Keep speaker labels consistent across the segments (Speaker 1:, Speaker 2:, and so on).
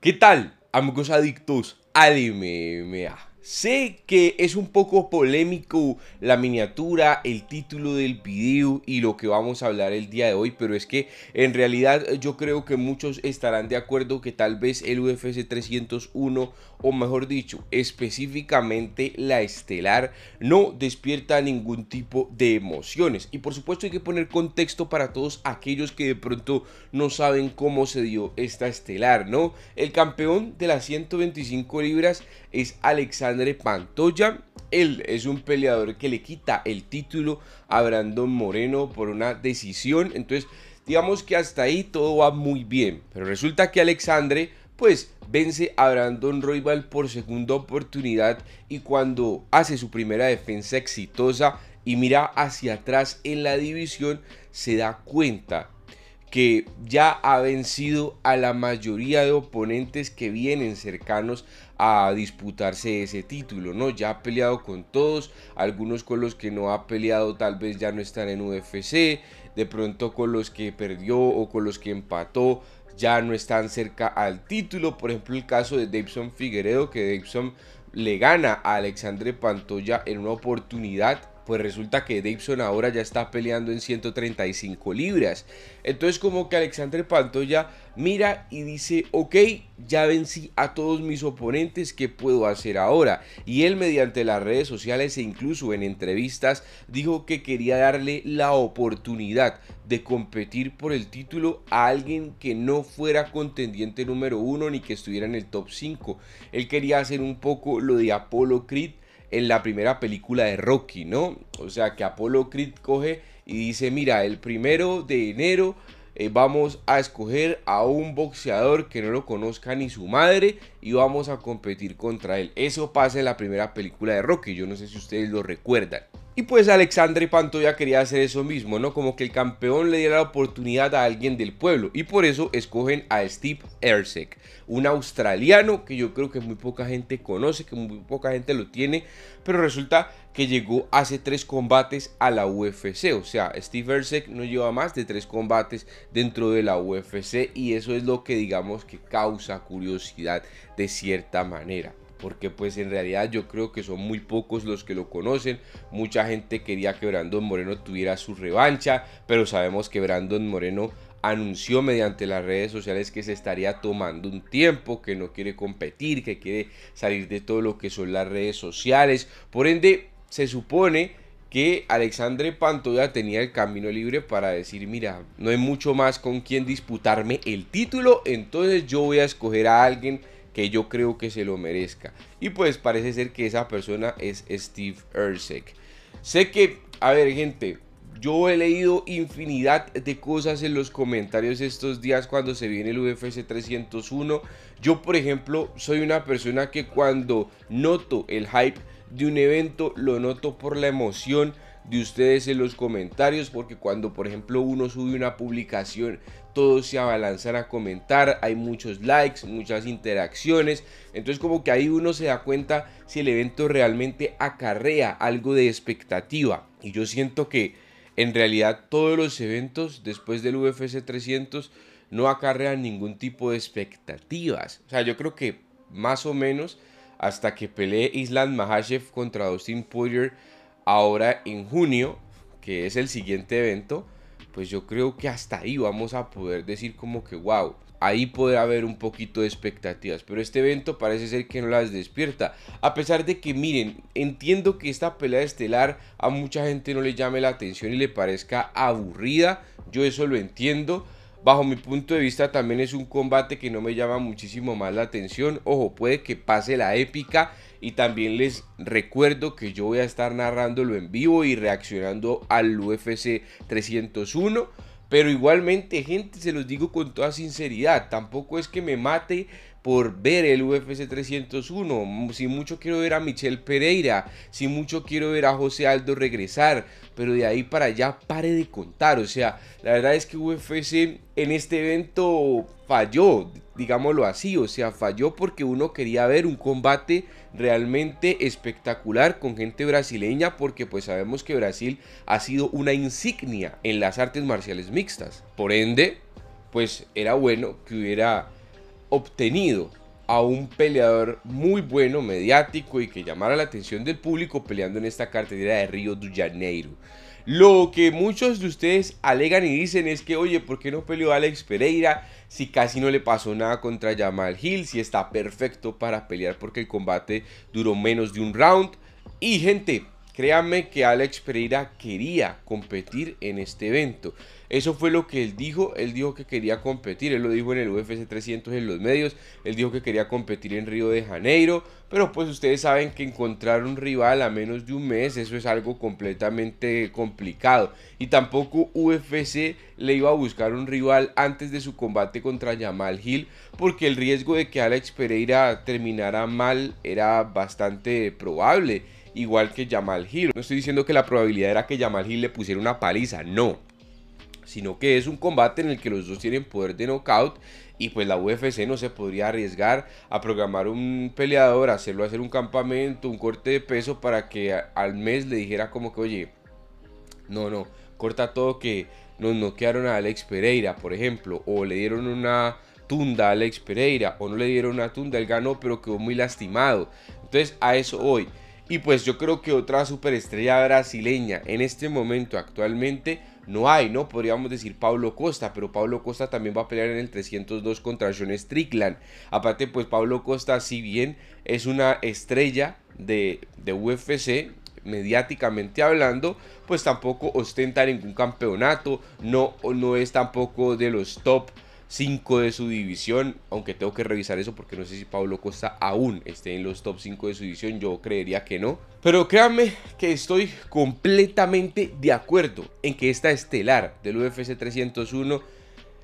Speaker 1: ¿Qué tal, amigos adictos al MMA? Sé que es un poco polémico la miniatura, el título del video y lo que vamos a hablar el día de hoy, pero es que en realidad yo creo que muchos estarán de acuerdo que tal vez el UFC 301 o mejor dicho, específicamente la estelar, no despierta ningún tipo de emociones. Y por supuesto hay que poner contexto para todos aquellos que de pronto no saben cómo se dio esta estelar, ¿no? El campeón de las 125 libras es Alexandre Pantoya. Él es un peleador que le quita el título a Brandon Moreno por una decisión. Entonces, digamos que hasta ahí todo va muy bien. Pero resulta que Alexandre pues vence a Brandon Roybal por segunda oportunidad y cuando hace su primera defensa exitosa y mira hacia atrás en la división, se da cuenta que ya ha vencido a la mayoría de oponentes que vienen cercanos a disputarse ese título, ¿no? Ya ha peleado con todos, algunos con los que no ha peleado tal vez ya no están en UFC, de pronto con los que perdió o con los que empató ya no están cerca al título. Por ejemplo, el caso de Davidson Figueredo, que Davidson le gana a Alexandre Pantoya en una oportunidad pues resulta que Davidson ahora ya está peleando en 135 libras. Entonces como que Alexander Pantoya mira y dice, ok, ya vencí a todos mis oponentes, ¿qué puedo hacer ahora? Y él mediante las redes sociales e incluso en entrevistas dijo que quería darle la oportunidad de competir por el título a alguien que no fuera contendiente número uno ni que estuviera en el top 5. Él quería hacer un poco lo de apolo Creed en la primera película de Rocky, ¿no? O sea, que Apollo Creed coge y dice, mira, el primero de enero eh, vamos a escoger a un boxeador que no lo conozca ni su madre y vamos a competir contra él. Eso pasa en la primera película de Rocky, yo no sé si ustedes lo recuerdan. Y pues Alexandre Pantoya quería hacer eso mismo, ¿no? Como que el campeón le diera la oportunidad a alguien del pueblo. Y por eso escogen a Steve Ersek, un australiano que yo creo que muy poca gente conoce, que muy poca gente lo tiene. Pero resulta que llegó hace tres combates a la UFC. O sea, Steve Ersek no lleva más de tres combates dentro de la UFC. Y eso es lo que digamos que causa curiosidad de cierta manera porque pues en realidad yo creo que son muy pocos los que lo conocen. Mucha gente quería que Brandon Moreno tuviera su revancha, pero sabemos que Brandon Moreno anunció mediante las redes sociales que se estaría tomando un tiempo, que no quiere competir, que quiere salir de todo lo que son las redes sociales. Por ende, se supone que Alexandre Pantoya tenía el camino libre para decir, mira, no hay mucho más con quien disputarme el título, entonces yo voy a escoger a alguien que yo creo que se lo merezca. Y pues parece ser que esa persona es Steve Ersek. Sé que, a ver gente, yo he leído infinidad de cosas en los comentarios estos días cuando se viene el UFC 301. Yo, por ejemplo, soy una persona que cuando noto el hype de un evento, lo noto por la emoción, de ustedes en los comentarios porque cuando por ejemplo uno sube una publicación todos se abalanzan a comentar, hay muchos likes, muchas interacciones, entonces como que ahí uno se da cuenta si el evento realmente acarrea algo de expectativa y yo siento que en realidad todos los eventos después del UFC 300 no acarrean ningún tipo de expectativas, o sea yo creo que más o menos hasta que pelee Island Mahashev contra Dustin Poirier ahora en junio, que es el siguiente evento, pues yo creo que hasta ahí vamos a poder decir como que wow. Ahí puede haber un poquito de expectativas, pero este evento parece ser que no las despierta. A pesar de que, miren, entiendo que esta pelea estelar a mucha gente no le llame la atención y le parezca aburrida, yo eso lo entiendo, Bajo mi punto de vista también es un combate que no me llama muchísimo más la atención. Ojo, puede que pase la épica y también les recuerdo que yo voy a estar narrándolo en vivo y reaccionando al UFC 301. Pero igualmente, gente, se los digo con toda sinceridad, tampoco es que me mate por ver el UFC 301. Si mucho quiero ver a Michelle Pereira, si mucho quiero ver a José Aldo regresar, pero de ahí para allá pare de contar. O sea, la verdad es que UFC en este evento falló, digámoslo así, o sea, falló porque uno quería ver un combate realmente espectacular con gente brasileña porque pues sabemos que Brasil ha sido una insignia en las artes marciales mixtas. Por ende, pues era bueno que hubiera obtenido a un peleador muy bueno, mediático y que llamara la atención del público peleando en esta cartelera de Río de Janeiro. Lo que muchos de ustedes alegan y dicen es que, oye, ¿por qué no peleó Alex Pereira si casi no le pasó nada contra Jamal Hill? Si está perfecto para pelear porque el combate duró menos de un round. Y gente, Créanme que Alex Pereira quería competir en este evento. Eso fue lo que él dijo. Él dijo que quería competir. Él lo dijo en el UFC 300 en los medios. Él dijo que quería competir en Río de Janeiro. Pero pues ustedes saben que encontrar un rival a menos de un mes, eso es algo completamente complicado. Y tampoco UFC le iba a buscar un rival antes de su combate contra Jamal Hill. Porque el riesgo de que Alex Pereira terminara mal era bastante probable igual que Jamal Hill. No estoy diciendo que la probabilidad era que Jamal Hill le pusiera una paliza, no. Sino que es un combate en el que los dos tienen poder de knockout y pues la UFC no se podría arriesgar a programar un peleador, hacerlo hacer un campamento, un corte de peso para que al mes le dijera como que, oye, no, no, corta todo que nos noquearon a Alex Pereira, por ejemplo, o le dieron una tunda a Alex Pereira, o no le dieron una tunda, él ganó, pero quedó muy lastimado. Entonces, a eso hoy. Y pues yo creo que otra superestrella brasileña en este momento actualmente no hay, ¿no? Podríamos decir Pablo Costa, pero Pablo Costa también va a pelear en el 302 contra John Strickland. Aparte, pues Pablo Costa, si bien es una estrella de, de UFC, mediáticamente hablando, pues tampoco ostenta ningún campeonato, no, no es tampoco de los top 5 de su división, aunque tengo que revisar eso porque no sé si Pablo Costa aún esté en los top 5 de su división, yo creería que no. Pero créanme que estoy completamente de acuerdo en que esta estelar del UFC 301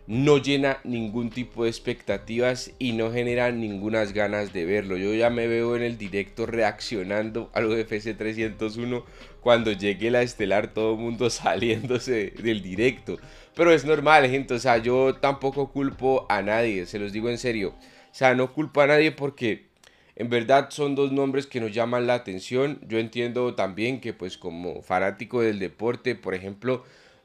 Speaker 1: no llena ningún tipo de expectativas y no genera ninguna ganas de verlo. Yo ya me veo en el directo reaccionando al UFC 301 cuando llegue la estelar, todo el mundo saliéndose del directo. Pero es normal, gente. O sea, yo tampoco culpo a nadie, se los digo en serio. O sea, no culpo a nadie porque en verdad son dos nombres que nos llaman la atención. Yo entiendo también que pues como fanático del deporte, por ejemplo,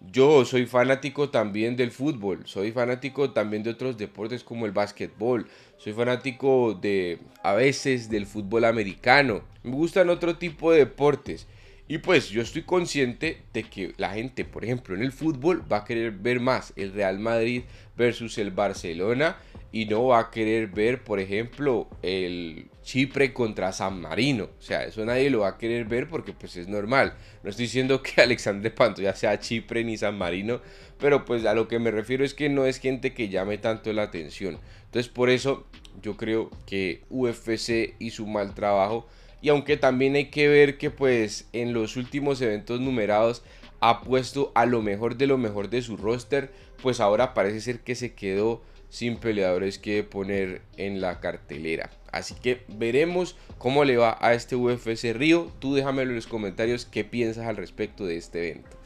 Speaker 1: yo soy fanático también del fútbol, soy fanático también de otros deportes como el básquetbol, soy fanático de a veces del fútbol americano. Me gustan otro tipo de deportes. Y pues yo estoy consciente de que la gente, por ejemplo, en el fútbol va a querer ver más el Real Madrid versus el Barcelona y no va a querer ver, por ejemplo, el Chipre contra San Marino. O sea, eso nadie lo va a querer ver porque pues es normal. No estoy diciendo que Alexander Panto ya sea Chipre ni San Marino, pero pues a lo que me refiero es que no es gente que llame tanto la atención. Entonces por eso yo creo que UFC hizo un mal trabajo y aunque también hay que ver que pues en los últimos eventos numerados ha puesto a lo mejor de lo mejor de su roster, pues ahora parece ser que se quedó sin peleadores que poner en la cartelera. Así que veremos cómo le va a este UFC Río. Tú déjamelo en los comentarios qué piensas al respecto de este evento.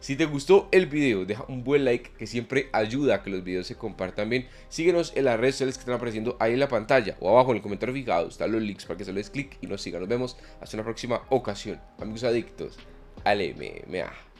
Speaker 1: Si te gustó el video, deja un buen like que siempre ayuda a que los videos se compartan bien. Síguenos en las redes sociales que están apareciendo ahí en la pantalla o abajo en el comentario fijado. Están los links para que se les clic y nos sigan. Nos vemos hasta una próxima ocasión. Amigos adictos al mea.